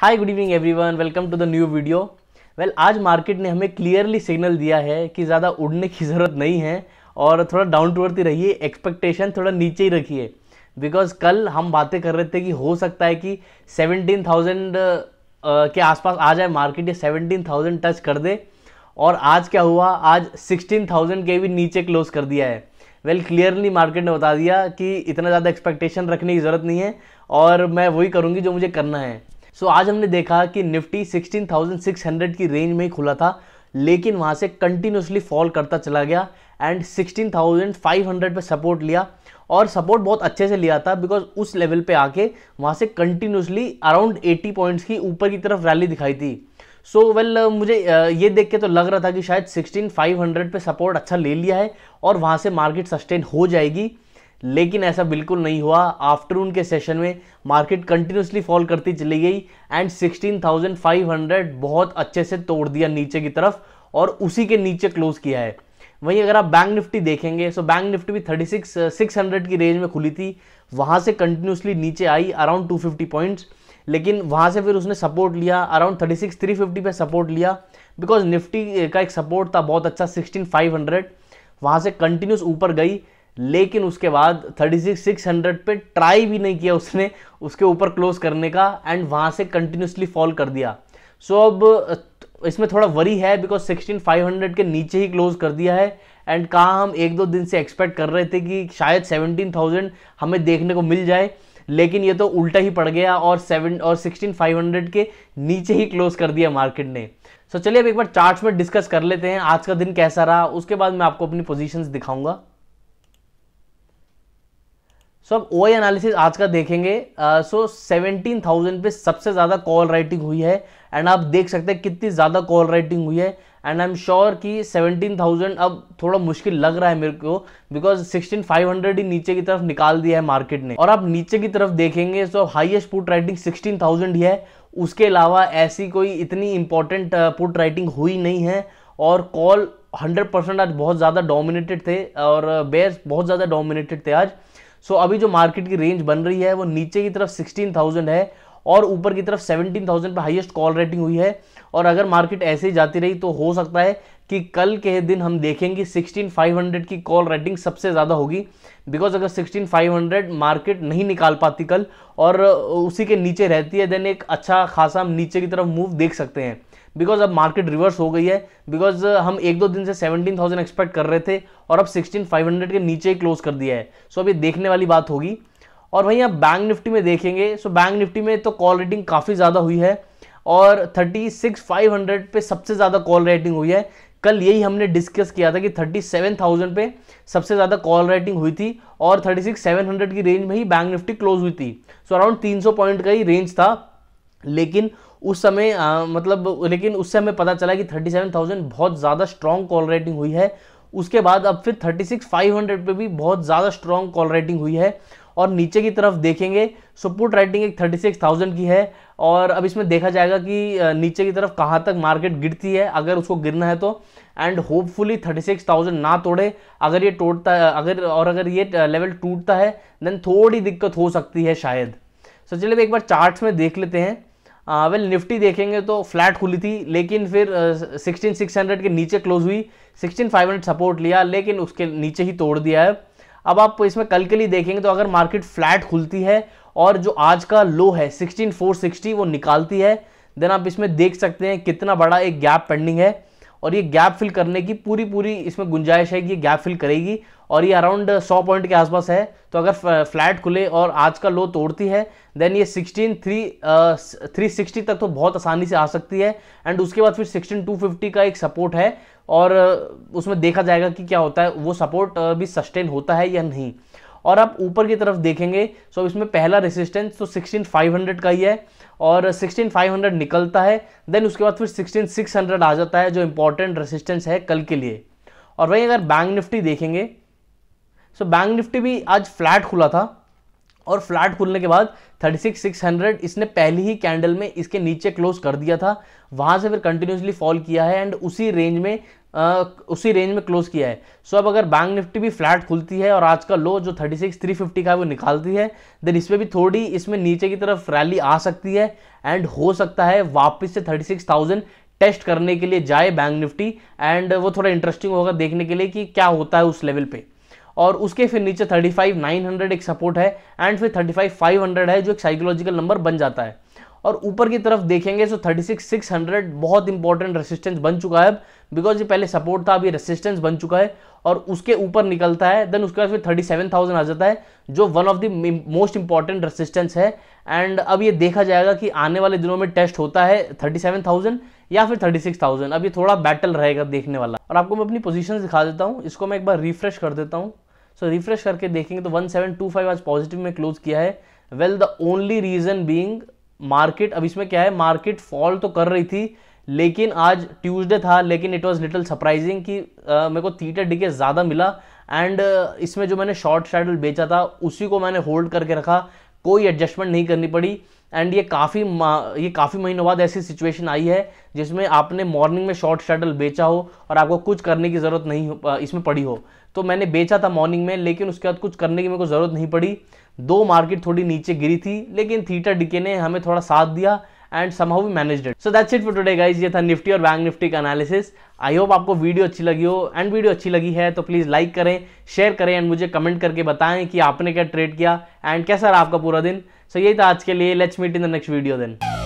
hi good evening everyone welcome to the new video well आज market ने हमें clearly signal दिया है कि ज़्यादा उड़ने की ज़रूरत नहीं है और थोड़ा डाउन टू अर्थ रहिए एक्सपेक्टेशन थोड़ा नीचे ही रखिए बिकॉज कल हम बातें कर रहे थे कि हो सकता है कि 17,000 uh, के आसपास आ जाए मार्केट या सेवनटीन टच कर दे और आज क्या हुआ आज सिक्सटीन के भी नीचे क्लोज कर दिया है वेल क्लियरली मार्केट ने बता दिया कि इतना ज़्यादा एक्सपेक्टेशन रखने की ज़रूरत नहीं है और मैं वही करूँगी जो मुझे करना है सो आज हमने देखा कि निफ्टी 16,600 की रेंज में ही खुला था लेकिन वहाँ से कंटिन्यूसली फॉल करता चला गया एंड 16,500 पे सपोर्ट लिया और सपोर्ट बहुत अच्छे से लिया था बिकॉज उस लेवल पे आके वहाँ से कंटिन्यूसली अराउंड 80 पॉइंट्स की ऊपर की तरफ रैली दिखाई थी सो so, वेल well, मुझे ये देख के तो लग रहा था कि शायद 16,500 पे सपोर्ट अच्छा ले लिया है और वहाँ से मार्केट सस्टेन हो जाएगी लेकिन ऐसा बिल्कुल नहीं हुआ आफ्टरनून के सेशन में मार्केट कंटिन्यूसली फॉल करती चली गई एंड 16,500 बहुत अच्छे से तोड़ दिया नीचे की तरफ और उसी के नीचे क्लोज किया है वहीं अगर आप बैंक निफ्टी देखेंगे सो बैंक निफ्टी भी 600 uh, की रेंज में खुली थी वहाँ से कंटिन्यूसली नीचे आई अराउंड 250 पॉइंट्स लेकिन वहाँ से फिर उसने सपोर्ट लिया अराउंड 36,350 पे सपोर्ट लिया बिकॉज निफ्टी का एक सपोर्ट था बहुत अच्छा 16,500 वहाँ से कंटिन्यूस ऊपर गई लेकिन उसके बाद थर्टी सिक्स सिक्स हंड्रेड पे ट्राई भी नहीं किया उसने उसके ऊपर क्लोज करने का एंड वहाँ से कंटिन्यूसली फॉल कर दिया सो so, अब इसमें थोड़ा वरी है बिकॉज सिक्सटीन फाइव हंड्रेड के नीचे ही क्लोज कर दिया है एंड कहाँ हम एक दो दिन से एक्सपेक्ट कर रहे थे कि शायद सेवनटीन थाउजेंड हमें देखने को मिल जाए लेकिन ये तो उल्टा ही पड़ गया और सेवन और सिक्सटीन फाइव हंड्रेड के नीचे ही क्लोज कर दिया मार्केट ने सो so, चलिए अब एक बार चार्ट्स में डिस्कस कर लेते हैं आज का दिन कैसा रहा उसके बाद मैं आपको अपनी पोजीशंस दिखाऊंगा सो अब ओ एनालिसिस आज का देखेंगे सो सेवनटीन थाउजेंड पे सबसे ज़्यादा कॉल राइटिंग हुई है एंड आप देख सकते हैं कितनी ज़्यादा कॉल राइटिंग हुई है एंड आई एम श्योर कि सेवनटीन थाउजेंड अब थोड़ा मुश्किल लग रहा है मेरे को बिकॉज सिक्सटीन फाइव हंड्रेड ही नीचे की तरफ निकाल दिया है मार्केट ने और आप नीचे की तरफ देखेंगे so highest put writing sixteen thousand ही है उसके अलावा ऐसी कोई इतनी इंपॉर्टेंट पुट राइटिंग हुई नहीं है और कॉल हंड्रेड परसेंट आज बहुत ज़्यादा डोमिनेटेड थे और बेयर्स uh, बहुत ज़्यादा डोमिनेटेड थे आज सो so, अभी जो मार्केट की रेंज बन रही है वो नीचे की तरफ 16,000 है और ऊपर की तरफ 17,000 पर हाईएस्ट कॉल रेटिंग हुई है और अगर मार्केट ऐसे ही जाती रही तो हो सकता है कि कल के दिन हम देखेंगे 16,500 की कॉल रेटिंग सबसे ज़्यादा होगी बिकॉज अगर 16,500 मार्केट नहीं निकाल पाती कल और उसी के नीचे रहती है देन एक अच्छा खासा हम नीचे की तरफ मूव देख सकते हैं बिकॉज अब मार्केट रिवर्स हो गई है बिकॉज uh, हम एक दो दिन से सेवनटीन थाउजेंड एक्सपेक्ट कर रहे थे और अब सिक्सटीन फाइव हंड्रेड के नीचे ही क्लोज कर दिया है सो अब ये देखने वाली बात होगी और वहीं आप बैंक निफ्टी में देखेंगे सो बैंक निफ्टी में तो कॉल रेटिंग काफ़ी ज़्यादा हुई है और थर्टी सिक्स फाइव हंड्रेड पे सबसे ज़्यादा कॉल रेटिंग हुई है कल यही हमने डिस्कस किया था कि थर्टी सेवन थाउजेंड पे सबसे ज़्यादा कॉल रेटिंग हुई थी और थर्टी सिक्स सेवन हंड्रेड की रेंज में ही बैंक निफ्टी क्लोज हुई थी सो अराउंड तीन सौ पॉइंट का ही रेंज था लेकिन उस समय आ, मतलब लेकिन उससे हमें पता चला कि 37,000 बहुत ज़्यादा स्ट्रॉन्ग कॉल रेटिंग हुई है उसके बाद अब फिर 36,500 पे भी बहुत ज़्यादा स्ट्रॉन्ग कॉल रेटिंग हुई है और नीचे की तरफ देखेंगे सपोर्ट रेटिंग एक 36,000 की है और अब इसमें देखा जाएगा कि नीचे की तरफ कहाँ तक मार्केट गिरती है अगर उसको गिरना है तो एंड होपफुली 36,000 ना तोड़े अगर ये टूटता अगर और अगर ये लेवल टूटता है देन थोड़ी दिक्कत हो सकती है शायद सो so, चलिए एक बार चार्ट्स में देख लेते हैं वेल निफ्टी देखेंगे तो फ्लैट खुली थी लेकिन फिर सिक्सटीन सिक्स हंड्रेड के नीचे क्लोज हुई सिक्सटीन फाइव हंड्रेड सपोर्ट लिया लेकिन उसके नीचे ही तोड़ दिया है अब आप इसमें कल के लिए देखेंगे तो अगर मार्केट फ्लैट खुलती है और जो आज का लो है सिक्सटीन फोर सिक्सटी वो निकालती है देन आप इसमें देख सकते हैं कितना बड़ा एक गैप पेंडिंग है और ये गैप फिल करने की पूरी पूरी इसमें गुंजाइश है कि ये गैप फिल करेगी और ये अराउंड 100 पॉइंट के आसपास है तो अगर फ्लैट खुले और आज का लो तोड़ती है देन ये 16 थ्री थ्री सिक्सटी तक तो बहुत आसानी से आ सकती है एंड उसके बाद फिर टू फिफ्टी का एक सपोर्ट है और उसमें देखा जाएगा कि क्या होता है वो सपोर्ट भी सस्टेन होता है या नहीं और आप ऊपर की तरफ देखेंगे सो इसमें पहला रेसिस्टेंस तो 16500 का ही है और 16500 निकलता है देन उसके बाद फिर 16600 आ जाता है जो इंपॉर्टेंट रेसिस्टेंस है कल के लिए और वहीं अगर बैंक निफ्टी देखेंगे सो बैंक निफ्टी भी आज फ्लैट खुला था और फ्लैट खुलने के बाद 36,600 इसने पहली ही कैंडल में इसके नीचे क्लोज कर दिया था वहां से फिर कंटिन्यूसली फॉल किया है एंड उसी रेंज में आ, उसी रेंज में क्लोज किया है सो so, अब अगर बैंक निफ्टी भी फ्लैट खुलती है और आज का लो जो 36,350 का है वो निकालती है देन इसमें भी थोड़ी इसमें नीचे की तरफ रैली आ सकती है एंड हो सकता है वापस से 36,000 टेस्ट करने के लिए जाए बैंक निफ्टी एंड वो थोड़ा इंटरेस्टिंग होगा देखने के लिए कि क्या होता है उस लेवल पे और उसके फिर नीचे थर्टी फाइव नाइन हंड्रेड एक सपोर्ट है एंड फिर थर्टी फाइव फाइव हंड्रेड है जो एक साइकोलॉजिकल नंबर बन जाता है और ऊपर की तरफ देखेंगे तो थर्टी सिक्स सिक्स हंड्रेड बहुत इंपॉर्टेंट रेसिस्टेंस बन चुका है बिकॉज ये पहले सपोर्ट था अभी रेसिस्टेंस बन चुका है और उसके ऊपर निकलता है देन उसके बाद फिर थर्टी सेवन थाउजेंड आ जाता है जो one of the most important resistance है एंड अब ये देखा जाएगा कि आने वाले दिनों में टेस्ट होता है थर्टी सेवन थाउजेंड या फिर थर्टी सिक्स थाउजेंड अब ये थोड़ा बैटल रहेगा देखने वाला और आपको मैं अपनी पोजीशन दिखा देता हूँ इसको मैं एक बार रिफ्रेश कर देता हूँ सो रिफ्रेश करके देखेंगे तो 1725 आज पॉजिटिव में क्लोज किया है well the only reason being market अब इसमें क्या है मार्केट फॉल तो कर रही थी लेकिन आज ट्यूसडे था लेकिन इट वाज लिटिल सरप्राइजिंग कि uh, मेरे को थीटर डिगे ज़्यादा मिला एंड uh, इसमें जो मैंने शॉर्ट शैडल बेचा था उसी को मैंने होल्ड करके रखा कोई एडजस्टमेंट नहीं करनी पड़ी एंड ये काफ़ी ये काफ़ी महीनों बाद ऐसी सिचुएशन आई है जिसमें आपने मॉर्निंग में शॉर्ट शटल बेचा हो और आपको कुछ करने की ज़रूरत नहीं इसमें पड़ी हो तो मैंने बेचा था मॉर्निंग में लेकिन उसके बाद कुछ करने की मेरे को ज़रूरत नहीं पड़ी दो मार्केट थोड़ी नीचे गिरी थी लेकिन थीटर डिके ने हमें थोड़ा साथ दिया and somehow we manage it so that's it for today guys ये था निफ्टी और बैंक निफ्टी का एनालिसिस आई होप आपको वीडियो अच्छी लगी हो एंड वीडियो अच्छी लगी है तो प्लीज़ लाइक करें शेयर करें एंड मुझे कमेंट करके बताएं कि आपने क्या ट्रेड किया एंड कैसा रहा आपका पूरा दिन सो so, यही था आज के लिए let's meet in the next video दिन